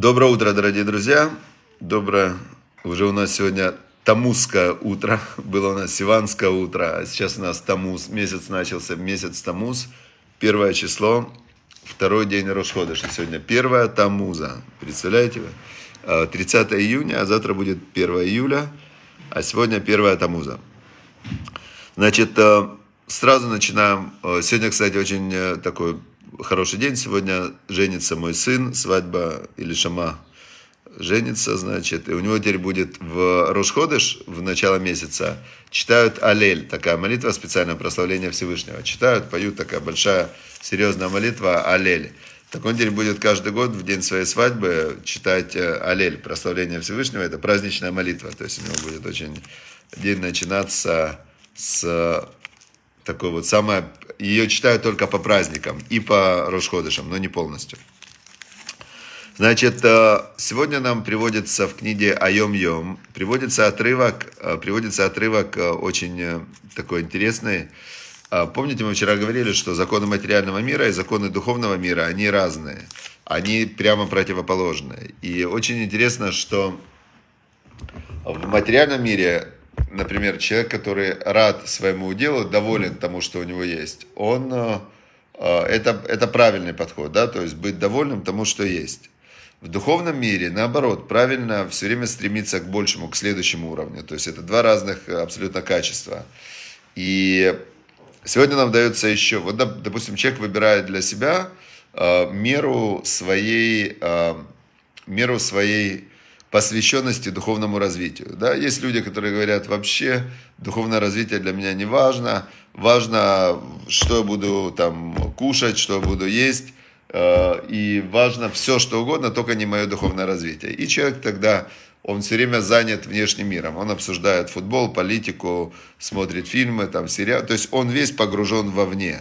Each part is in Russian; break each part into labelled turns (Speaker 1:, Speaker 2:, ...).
Speaker 1: Доброе утро, дорогие друзья. Доброе. Уже у нас сегодня Тамузское утро. Было у нас Сиванское утро, а сейчас у нас Тамуз. Месяц начался, месяц Тамуз. Первое число, второй день расхода, что Сегодня первое Тамуза. Представляете вы? 30 а, июня, а завтра будет 1 июля, а сегодня первая Тамуза. Значит, э, сразу начинаем. Э, сегодня, кстати, очень э, такой хороший день, сегодня женится мой сын, свадьба или шама женится, значит, и у него теперь будет в Рошходыш в начало месяца читают Алель, такая молитва специальное прославление Всевышнего. Читают, поют, такая большая, серьезная молитва Алель. Так он теперь будет каждый год в день своей свадьбы читать э, Алель, прославление Всевышнего. Это праздничная молитва, то есть у него будет очень день начинаться с такой вот самая ее читаю только по праздникам и по расходышам, но не полностью. Значит, э, сегодня нам приводится в книге Айом Йом, приводится отрывок, э, приводится отрывок э, очень такой интересный. Помните, мы вчера говорили, что законы материального мира и законы духовного мира, они разные. Они прямо противоположные. И очень интересно, что в материальном мире например, человек, который рад своему делу, доволен тому, что у него есть, он, э, э, это, это правильный подход, да, то есть быть довольным тому, что есть. В духовном мире, наоборот, правильно все время стремиться к большему, к следующему уровню. То есть это два разных э, абсолютно качества. И сегодня нам дается еще, вот, допустим, человек выбирает для себя меру своей, меру своей посвященности духовному развитию. Да? Есть люди, которые говорят, вообще духовное развитие для меня не важно, важно, что я буду там кушать, что я буду есть, э, и важно все, что угодно, только не мое духовное развитие. И человек тогда, он все время занят внешним миром. Он обсуждает футбол, политику, смотрит фильмы, там, сериалы. То есть он весь погружен вовне.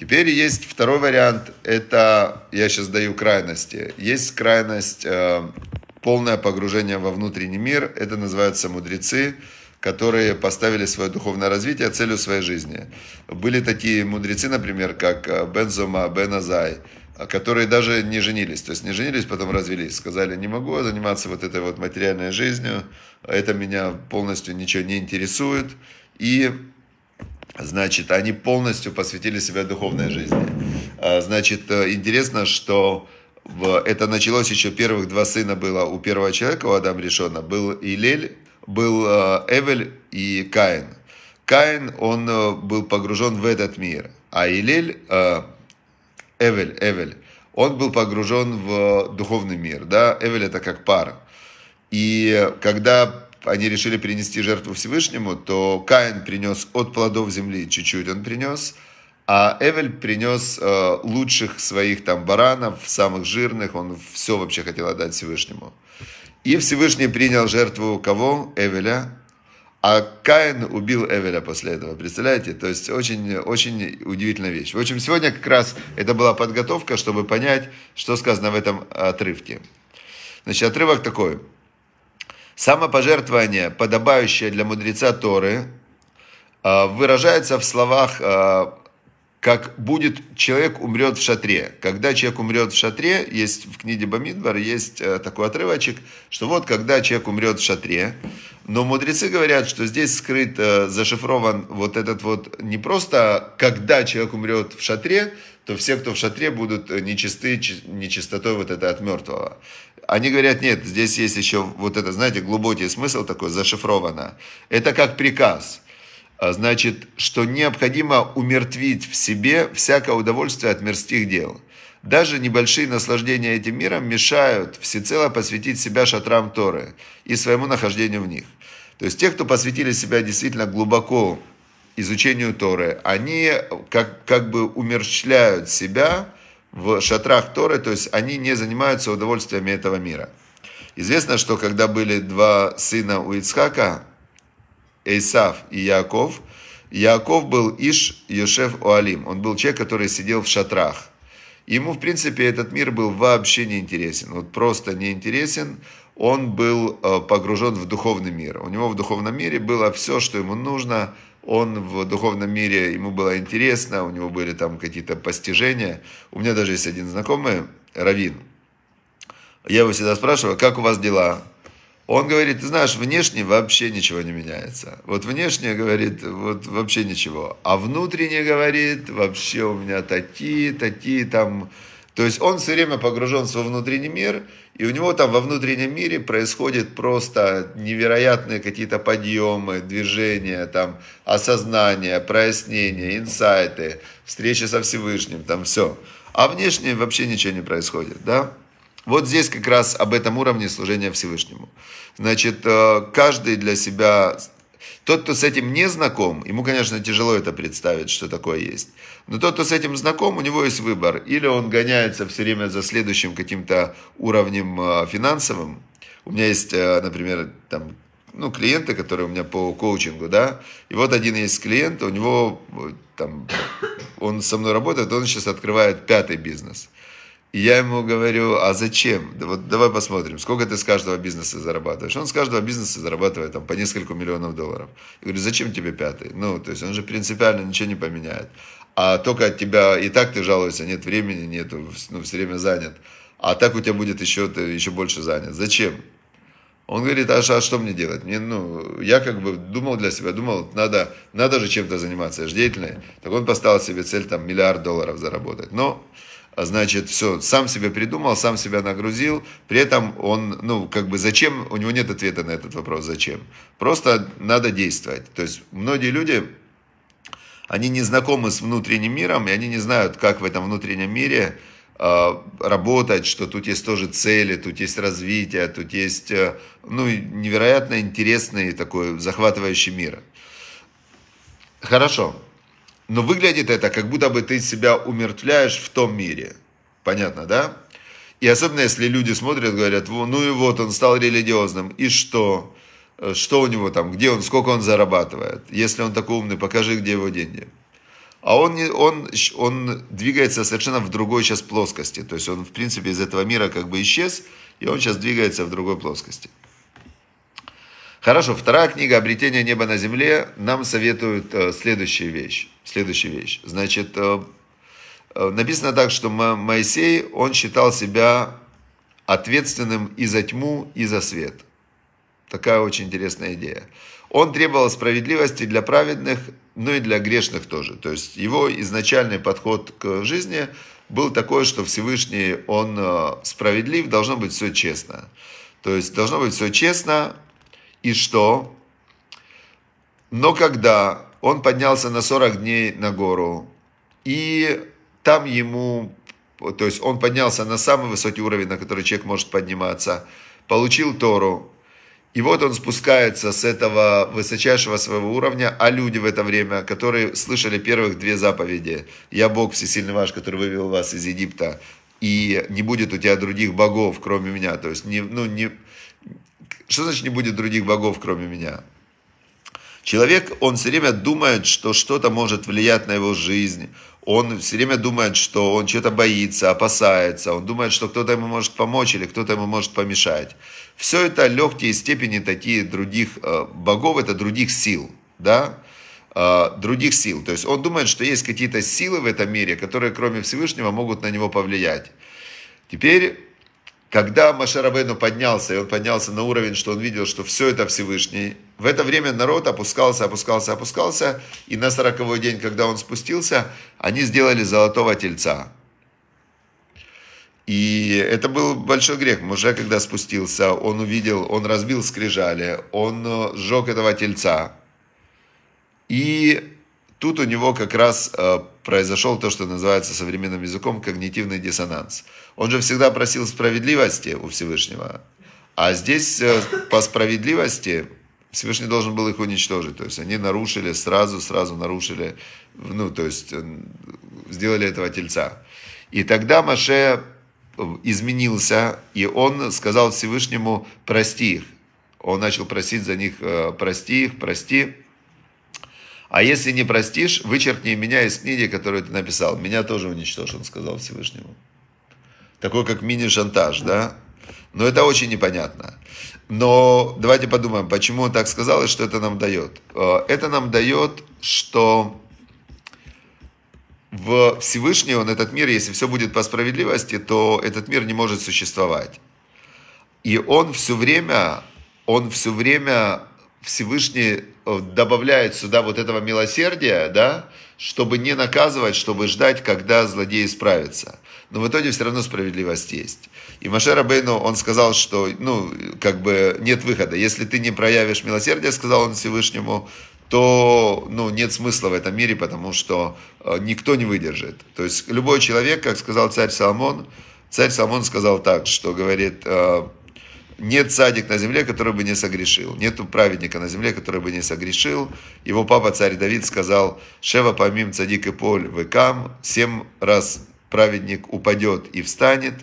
Speaker 1: Теперь есть второй вариант, это, я сейчас даю крайности. Есть крайность э, полное погружение во внутренний мир. Это называются мудрецы, которые поставили свое духовное развитие целью своей жизни. Были такие мудрецы, например, как э, Бензома, Беназай, которые даже не женились. То есть не женились, потом развелись. Сказали, не могу заниматься вот этой вот материальной жизнью, это меня полностью ничего не интересует. И Значит, они полностью посвятили себя духовной жизни. А, значит, э, интересно, что это началось еще первых два сына было у первого человека, у Адам решено, был Илель, был э, Эвель и Каин. Каин, он э, был погружен в этот мир, а Илель, э, Эвель, Эвель, он был погружен в духовный мир, да, Эвель это как пара. И когда они решили принести жертву Всевышнему, то Каин принес от плодов земли чуть-чуть, он принес – а Эвель принес э, лучших своих там баранов, самых жирных, он все вообще хотел отдать Всевышнему. И Всевышний принял жертву у кого? Эвеля. А Каин убил Эвеля после этого, представляете? То есть очень, очень удивительная вещь. В общем, сегодня как раз это была подготовка, чтобы понять, что сказано в этом отрывке. Значит, отрывок такой. Самопожертвование, подобающее для мудреца Торы, э, выражается в словах э, как будет человек умрет в шатре. Когда человек умрет в шатре, есть в книге Бамидбар есть э, такой отрывочек, что вот когда человек умрет в шатре, но мудрецы говорят, что здесь скрыт, э, зашифрован вот этот вот не просто а когда человек умрет в шатре, то все, кто в шатре, будут э, нечисты, нечистотой вот это от мертвого. Они говорят, нет, здесь есть еще вот это, знаете, глубокий смысл такой, зашифровано. Это как приказ – а значит, что необходимо умертвить в себе всякое удовольствие от мирских дел. Даже небольшие наслаждения этим миром мешают всецело посвятить себя шатрам Торы и своему нахождению в них. То есть те, кто посвятили себя действительно глубоко изучению Торы, они как, как бы умерщвляют себя в шатрах Торы, то есть они не занимаются удовольствиями этого мира. Известно, что когда были два сына у Ицхака, Эйсав и Яков. Яков был Иш Йошев Оалим. Он был человек, который сидел в шатрах. Ему, в принципе, этот мир был вообще не интересен. Вот просто не интересен. Он был э, погружен в духовный мир. У него в духовном мире было все, что ему нужно. Он в духовном мире, ему было интересно, у него были там какие-то постижения. У меня даже есть один знакомый, Равин. Я его всегда спрашиваю, как у вас дела? Он говорит, ты знаешь, внешне вообще ничего не меняется. Вот внешне, говорит, вот вообще ничего. А внутренне, говорит, вообще у меня такие, такие там... То есть он все время погружен в свой внутренний мир, и у него там во внутреннем мире происходят просто невероятные какие-то подъемы, движения, там, осознания, прояснения, инсайты, встречи со Всевышним, там все. А внешне вообще ничего не происходит, да? Вот здесь как раз об этом уровне служения Всевышнему. Значит, э, каждый для себя... Тот, кто с этим не знаком, ему, конечно, тяжело это представить, что такое есть. Но тот, кто с этим знаком, у него есть выбор. Или он гоняется все время за следующим каким-то уровнем э, финансовым. У меня есть, э, например, там, ну, клиенты, которые у меня по коучингу, да, и вот один есть клиент, у него там, он со мной работает, он сейчас открывает пятый бизнес – я ему говорю, а зачем? Да вот давай посмотрим, сколько ты с каждого бизнеса зарабатываешь. Он с каждого бизнеса зарабатывает там по несколько миллионов долларов. Я говорю, зачем тебе пятый? Ну, то есть он же принципиально ничего не поменяет. А только от тебя и так ты жалуешься, нет времени, нету, ну, все время занят. А так у тебя будет еще, ты еще больше занят. Зачем? Он говорит, а, а что мне делать? Мне, ну, я как бы думал для себя, думал, надо, надо же чем-то заниматься, я же деятельный. Так он поставил себе цель там миллиард долларов заработать. Но значит, все, сам себя придумал, сам себя нагрузил, при этом он, ну, как бы зачем, у него нет ответа на этот вопрос, зачем. Просто надо действовать. То есть многие люди, они не знакомы с внутренним миром, и они не знают, как в этом внутреннем мире а, работать, что тут есть тоже цели, тут есть развитие, тут есть, э, ну, невероятно интересный такой захватывающий мир. Хорошо. Но выглядит это, как будто бы ты себя умертвляешь в том мире. Понятно, да? И особенно, если люди смотрят, говорят, ну и вот он стал религиозным, и что? Э, что у него там, где он, сколько он зарабатывает? Если он такой умный, покажи, где его деньги. А он, не, он, он двигается совершенно в другой сейчас плоскости. То есть он, в принципе, из этого мира как бы исчез, и он сейчас двигается в другой плоскости. Хорошо, вторая книга «Обретение неба на земле» нам советует э, следующую вещь. Следующую вещь. Значит, э, э, написано так, что Моисей, он считал себя ответственным и за тьму, и за свет. Такая очень интересная идея. Он требовал справедливости для праведных, но ну и для грешных тоже. То есть его изначальный подход к жизни был такой, что Всевышний, он справедлив, должно быть все честно. То есть должно быть все честно, и что? Но когда он поднялся на 40 дней на гору, и там ему, то есть он поднялся на самый высокий уровень, на который человек может подниматься, получил Тору, и вот он спускается с этого высочайшего своего уровня, а люди в это время, которые слышали первых две заповеди, «Я Бог всесильный ваш, который вывел вас из Египта», и не будет у тебя других богов, кроме меня. То есть не, ну, не, что значит не будет других богов, кроме меня? Человек, он все время думает, что что-то может влиять на его жизнь. Он все время думает, что он что-то боится, опасается. Он думает, что кто-то ему может помочь или кто-то ему может помешать. Все это легкие степени такие других э, богов, это других сил, да? Э, других сил. То есть он думает, что есть какие-то силы в этом мире, которые кроме Всевышнего могут на него повлиять. Теперь когда Машарабейну поднялся, и он поднялся на уровень, что он видел, что все это Всевышний, в это время народ опускался, опускался, опускался, и на сороковой день, когда он спустился, они сделали золотого тельца. И это был большой грех. Мужа, когда спустился, он увидел, он разбил скрижали, он э, сжег этого тельца. И тут у него как раз э, произошел то, что называется современным языком когнитивный диссонанс. Он же всегда просил справедливости у Всевышнего, а здесь э, по справедливости Всевышний должен был их уничтожить. То есть они нарушили, сразу, сразу нарушили, ну, то есть э, сделали этого тельца. И тогда Маше э, изменился, и он сказал Всевышнему, прости их. Он начал просить за них, прости их, прости. А если не простишь, вычеркни меня из книги, которую ты написал. Меня тоже уничтожь, он сказал Всевышнему. Такой как мини-шантаж, да? Но это очень непонятно. Но давайте подумаем, почему он так сказал и что это нам дает. Э, это нам дает, что в Всевышний он этот мир, если все будет по справедливости, то этот мир не может существовать. И он все время, он все время Всевышний Э, добавляет сюда вот этого милосердия, да, чтобы не наказывать, чтобы ждать, когда злодей исправится. Но в итоге все равно справедливость есть. И Машера Бейну он сказал, что, ну, как бы нет выхода. Если ты не проявишь милосердие, сказал он Всевышнему, то ну, нет смысла в этом мире, потому что э, никто не выдержит. То есть любой человек, как сказал царь Соломон, царь Соломон сказал так, что говорит, э, нет садик на земле, который бы не согрешил. Нету праведника на земле, который бы не согрешил. Его папа, царь Давид, сказал, «Шева помим цадик и поль векам, семь раз праведник упадет и встанет,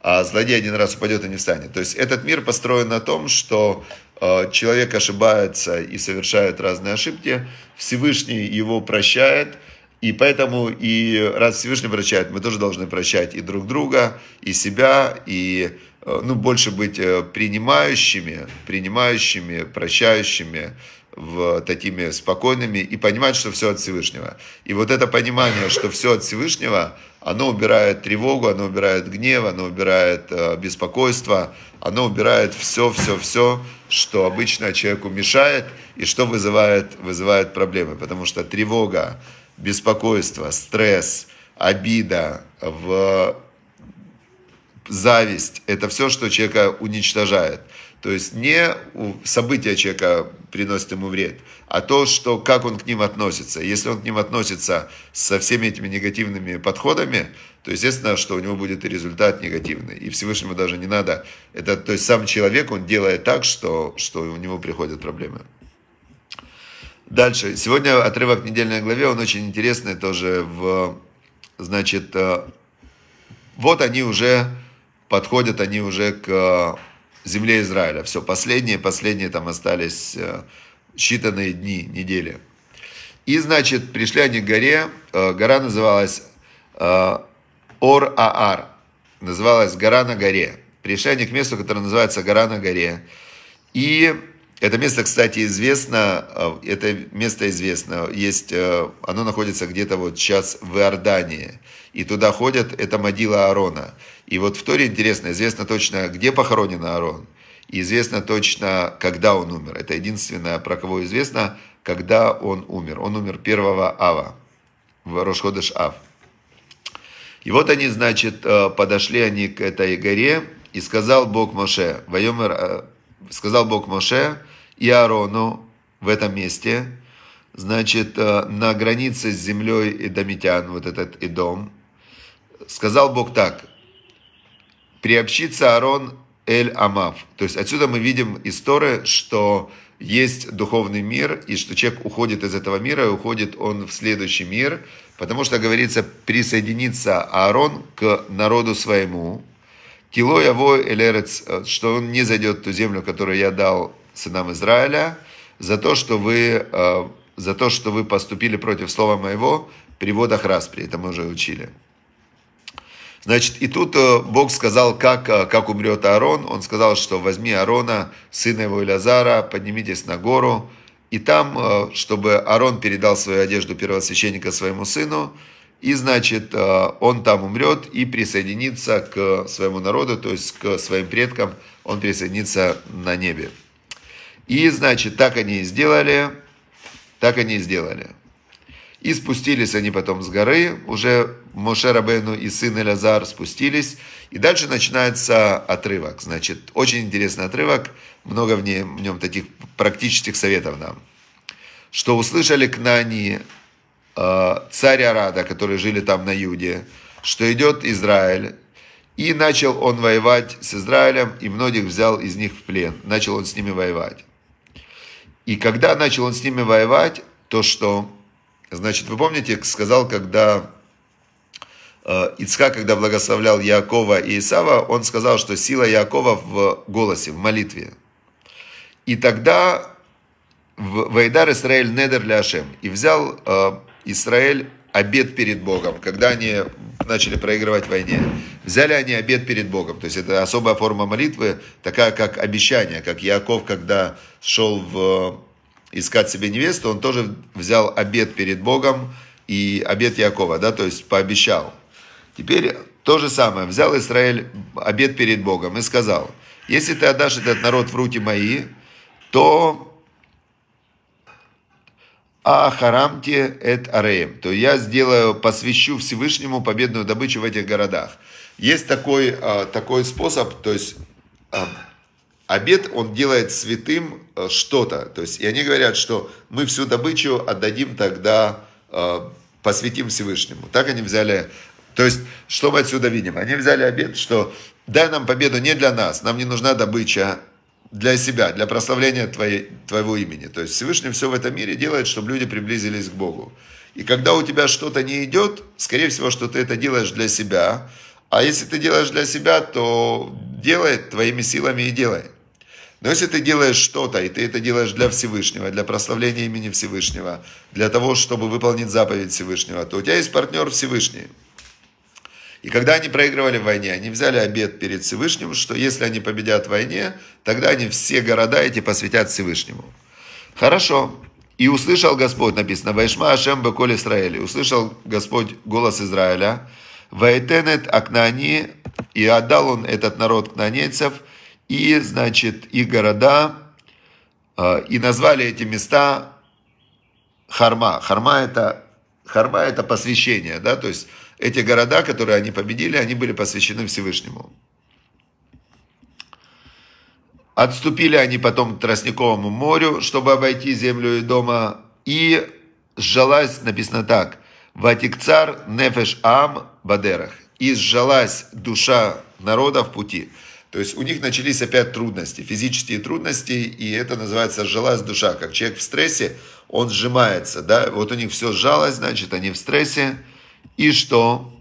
Speaker 1: а злодей один раз упадет и не встанет». То есть этот мир построен на том, что э, человек ошибается и совершает разные ошибки, Всевышний его прощает, и поэтому и раз Всевышний прощает, мы тоже должны прощать и друг друга, и себя, и Э, ну, больше быть э, принимающими, принимающими, прощающими, в, такими спокойными и понимать, что все от Всевышнего. И вот это понимание, что все от Всевышнего, оно убирает тревогу, оно убирает гнев, оно убирает э, беспокойство, оно убирает все, все, все, что обычно человеку мешает и что вызывает, вызывает проблемы. Потому что тревога, беспокойство, стресс, обида в зависть – это все, что человека уничтожает. То есть не события человека приносят ему вред, а то, что, как он к ним относится. Если он к ним относится со всеми этими негативными подходами, то естественно, что у него будет и результат негативный. И Всевышнему даже не надо. Это, то есть сам человек, он делает так, что, что у него приходят проблемы. Дальше. Сегодня отрывок недельной главе, он очень интересный тоже. В, значит, э, вот они уже подходят они уже к э, земле Израиля. Все, последние, последние там остались э, считанные дни, недели. И, значит, пришли они к горе. Э, гора называлась Ор-Аар. Называлась гора на горе. Пришли они к месту, которое называется гора на горе. И это место, кстати, известно, э, это место известно, есть, э, оно находится где-то вот сейчас в Иордании, и туда ходят, это могила Аарона. И вот в Торе интересно, известно точно, где похоронен Аарон, и известно точно, когда он умер. Это единственное, про кого известно, когда он умер. Он умер 1 Ава, в Рошходыш Ав. И вот они, значит, э, подошли они к этой горе, и сказал Бог Моше, воемер сказал Бог Моше и Аарону в этом месте, значит, э, на границе с землей Эдомитян, вот этот Эдом, сказал Бог так, приобщится Аарон Эль Амав. То есть отсюда мы видим из что есть духовный мир, и что человек уходит из этого мира, и уходит он в следующий мир, потому что, говорится, присоединится Аарон к народу своему, Кило его элерец, э, что он не зайдет в ту землю, которую я дал сынам Израиля, за то, что вы, э, за то, что вы поступили против слова моего, переводах распри, это мы уже учили. Значит, и тут э, Бог сказал, как, как умрет Аарон. Он сказал, что возьми Аарона, сына его Илязара, поднимитесь на гору. И там, чтобы Аарон передал свою одежду первосвященника своему сыну, и, значит, э, он там умрет и присоединится к своему народу, то есть к своим предкам, он присоединится на небе. И, значит, так они и сделали, так они и сделали. И спустились они потом с горы, уже Моше Рабену и сын Элязар спустились. И дальше начинается отрывок. Значит, очень интересный отрывок, много в нем, в нем таких практических советов нам. Что услышали к Нани Э, царь Арада, которые жили там на юге, что идет Израиль, и начал он воевать с Израилем, и многих взял из них в плен. Начал он с ними воевать. И когда начал он с ними воевать, то что, значит, вы помните, сказал, когда э, Ицха когда благословлял Якова и Исава, он сказал, что сила Якова в голосе, в молитве. И тогда Вайдар Исраэль недер ляшем и взял э, Израиль обед перед Богом, когда они начали проигрывать войне. Взяли они обед перед Богом, то есть это особая форма молитвы, такая как обещание, как Яков, когда шел в, э, искать себе невесту, он тоже взял обед перед Богом и обед Якова, да, то есть пообещал. Теперь то же самое, взял Израиль обед перед Богом и сказал, если ты отдашь этот народ в руки мои, то а Харамте эт Ареем. То я сделаю, посвящу Всевышнему победную добычу в этих городах. Есть такой, а, такой способ, то есть а, обед, он делает святым а, что-то. То есть, и они говорят, что мы всю добычу отдадим тогда, посвятим Всевышнему. Так они взяли, то есть, что мы отсюда видим? Они взяли обед, что дай нам победу не для нас, нам не нужна добыча, для себя, для прославления твоей, твоего имени. То есть Всевышний все в этом мире делает, чтобы люди приблизились к Богу. И когда у тебя что-то не идет, скорее всего, что ты это делаешь для себя. А если ты делаешь для себя, то делай твоими силами и делай. Но если ты делаешь что-то, и ты это делаешь для Всевышнего, для прославления имени Всевышнего, для того, чтобы выполнить заповедь Всевышнего, то у тебя есть партнер Всевышний – и когда они проигрывали в войне, они взяли обед перед Всевышним, что если они победят в войне, тогда они все города эти посвятят Всевышнему. Хорошо. И услышал Господь, написано, «Вайшма Ашем Беколь Исраэль». Услышал Господь голос Израиля, «Вайтенет Акнани», и отдал он этот народ кнанейцев, и, значит, и города, э, и назвали эти места Харма. Харма это, харма это посвящение, да, то есть эти города, которые они победили, они были посвящены Всевышнему. Отступили они потом к Тростниковому морю, чтобы обойти землю и дома, и сжалась, написано так, «Ватикцар нефеш ам бадерах». «И сжалась душа народа в пути». То есть у них начались опять трудности, физические трудности, и это называется «сжалась душа». Как человек в стрессе, он сжимается, да, вот у них все сжалось, значит, они в стрессе, и что?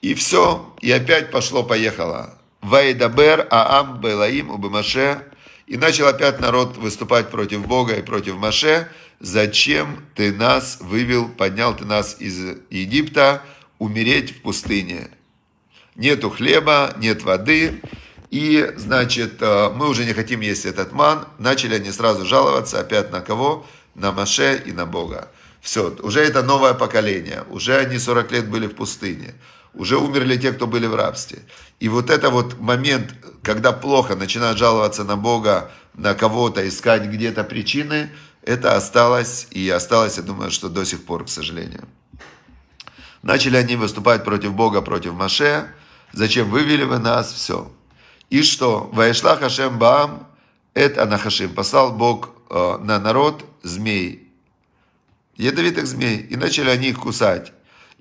Speaker 1: И все, и опять пошло-поехало. Вайдабер Аам Белаим убимаше И начал опять народ выступать против Бога и против Маше. Зачем ты нас вывел, поднял ты нас из Египта, умереть в пустыне? Нету хлеба, нет воды. И, значит, э, мы уже не хотим есть этот ман. Начали они сразу жаловаться опять на кого? На Маше и на Бога. Все, уже это новое поколение, уже они 40 лет были в пустыне, уже умерли те, кто были в рабстве. И вот это вот момент, когда плохо начинают жаловаться на Бога, на кого-то, искать где-то причины, это осталось, и осталось, я думаю, что до сих пор, к сожалению. Начали они выступать против Бога, против Маше. Зачем вывели вы нас? Все. И что? Ваишла Хашем Баам, это Анахашим. Послал Бог э, на народ змей ядовитых змей, и начали они их кусать.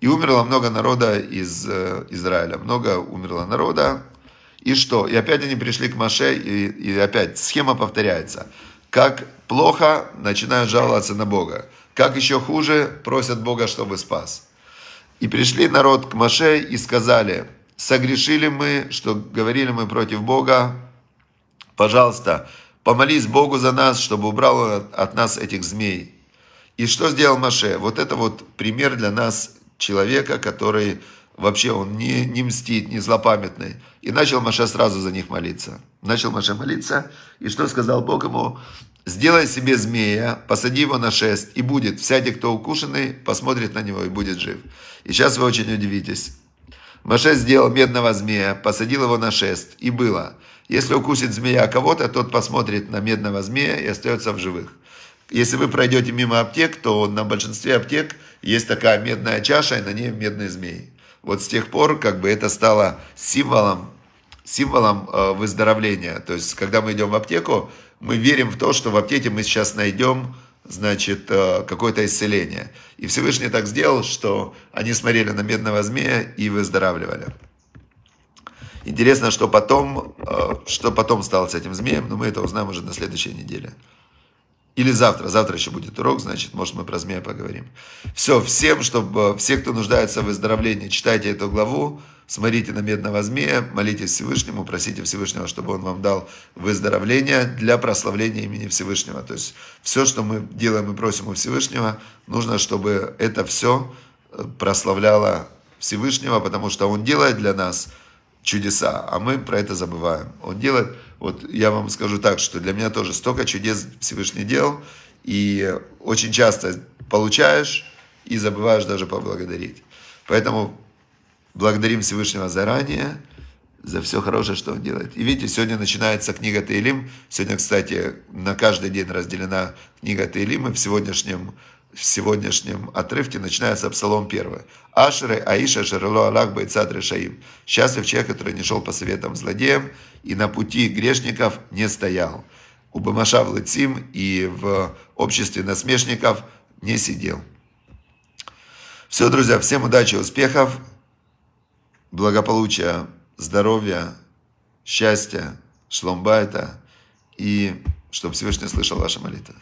Speaker 1: И умерло много народа из э, Израиля, много умерло народа. И что? И опять они пришли к Маше, и, и опять схема повторяется. Как плохо, начинают жаловаться на Бога. Как еще хуже, просят Бога, чтобы спас. И пришли народ к Маше и сказали, согрешили мы, что говорили мы против Бога, пожалуйста, помолись Богу за нас, чтобы убрал от нас этих змей. И что сделал Маше? Вот это вот пример для нас человека, который вообще он не, не мстит, не злопамятный. И начал Маше сразу за них молиться. Начал Маше молиться, и что сказал Бог ему? «Сделай себе змея, посади его на шест, и будет, всякий, кто укушенный, посмотрит на него и будет жив». И сейчас вы очень удивитесь. Маше сделал медного змея, посадил его на шест, и было. Если укусит змея кого-то, тот посмотрит на медного змея и остается в живых. Если вы пройдете мимо аптек, то на большинстве аптек есть такая медная чаша, и на ней медные змеи. Вот с тех пор как бы это стало символом, символом э, выздоровления. То есть, когда мы идем в аптеку, мы верим в то, что в аптеке мы сейчас найдем значит, э, какое-то исцеление. И Всевышний так сделал, что они смотрели на медного змея и выздоравливали. Интересно, что потом, э, что потом стало с этим змеем, но мы это узнаем уже на следующей неделе. Или завтра. Завтра еще будет урок, значит, может, мы про змея поговорим. Все, всем, чтобы э, все, кто нуждается в выздоровлении, читайте эту главу, смотрите на медного змея, молитесь Всевышнему, просите Всевышнего, чтобы он вам дал выздоровление для прославления имени Всевышнего. То есть все, что мы делаем и просим у Всевышнего, нужно, чтобы это все э, прославляло Всевышнего, потому что он делает для нас чудеса, а мы про это забываем. Он делает вот я вам скажу так, что для меня тоже столько чудес Всевышний дел, и очень часто получаешь и забываешь даже поблагодарить. Поэтому благодарим Всевышнего заранее за все хорошее, что он делает. И видите, сегодня начинается книга Таилим. Сегодня, кстати, на каждый день разделена книга Таилим. И в сегодняшнем в сегодняшнем отрывке начинается Псалом 1. Ашеры, Аиша, Шерло, Аллах, Байцад, Решаим. Счастлив человек, который не шел по советам злодеям и на пути грешников не стоял. У Бамаша в Лыцим и в обществе насмешников не сидел. Все, друзья, всем удачи, успехов, благополучия, здоровья, счастья, шломбайта и чтобы Всевышний слышал ваши молитвы.